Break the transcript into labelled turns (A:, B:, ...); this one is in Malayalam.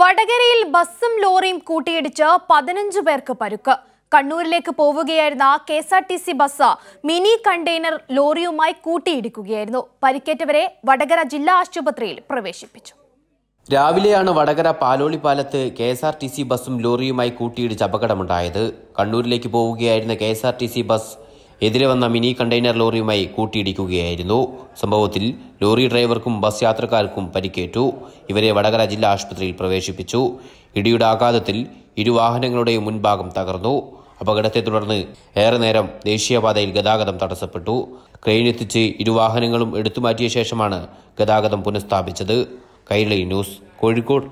A: വടകരയിൽ ബസ്സും ലോറിയും കൂട്ടിയിടിച്ച് പതിനഞ്ചു പേർക്ക് പരുക്ക് കണ്ണൂരിലേക്ക് പോവുകയായിരുന്ന K S R T C bus mini container ലോറിയുമായി കൂട്ടിയിടിക്കുകയായിരുന്നു പരിക്കേറ്റവരെ വടകര ജില്ലാ ആശുപത്രിയിൽ പ്രവേശിപ്പിച്ചു
B: രാവിലെയാണ് വടകര പാലോളി പാലത്ത് K S R T C ബസ്സും ലോറിയുമായി കൂട്ടിയിടിച്ച് അപകടമുണ്ടായത് കണ്ണൂരിലേക്ക് പോവുകയായിരുന്ന K S R T C bus എതിരെ വന്ന മിനി കണ്ടെയ്നർ ലോറിയുമായി കൂട്ടിയിടിക്കുകയായിരുന്നു സംഭവത്തിൽ ലോറി ഡ്രൈവർക്കും ബസ് യാത്രക്കാർക്കും പരിക്കേറ്റു ഇവരെ വടകര ജില്ലാ ആശുപത്രിയിൽ പ്രവേശിപ്പിച്ചു ഇടിയുടെ ആഘാതത്തിൽ ഇരുവാഹനങ്ങളുടെയും മുൻഭാഗം തകർന്നു അപകടത്തെ തുടർന്ന് ഏറെ നേരം ദേശീയപാതയിൽ ഗതാഗതം തടസ്സപ്പെട്ടു ക്രെയിനെത്തിച്ച് ഇരുവാഹനങ്ങളും എടുത്തുമാറ്റിയ ശേഷമാണ് ഗതാഗതം പുനഃസ്ഥാപിച്ചത് കൈരളി ന്യൂസ് കോഴിക്കോട്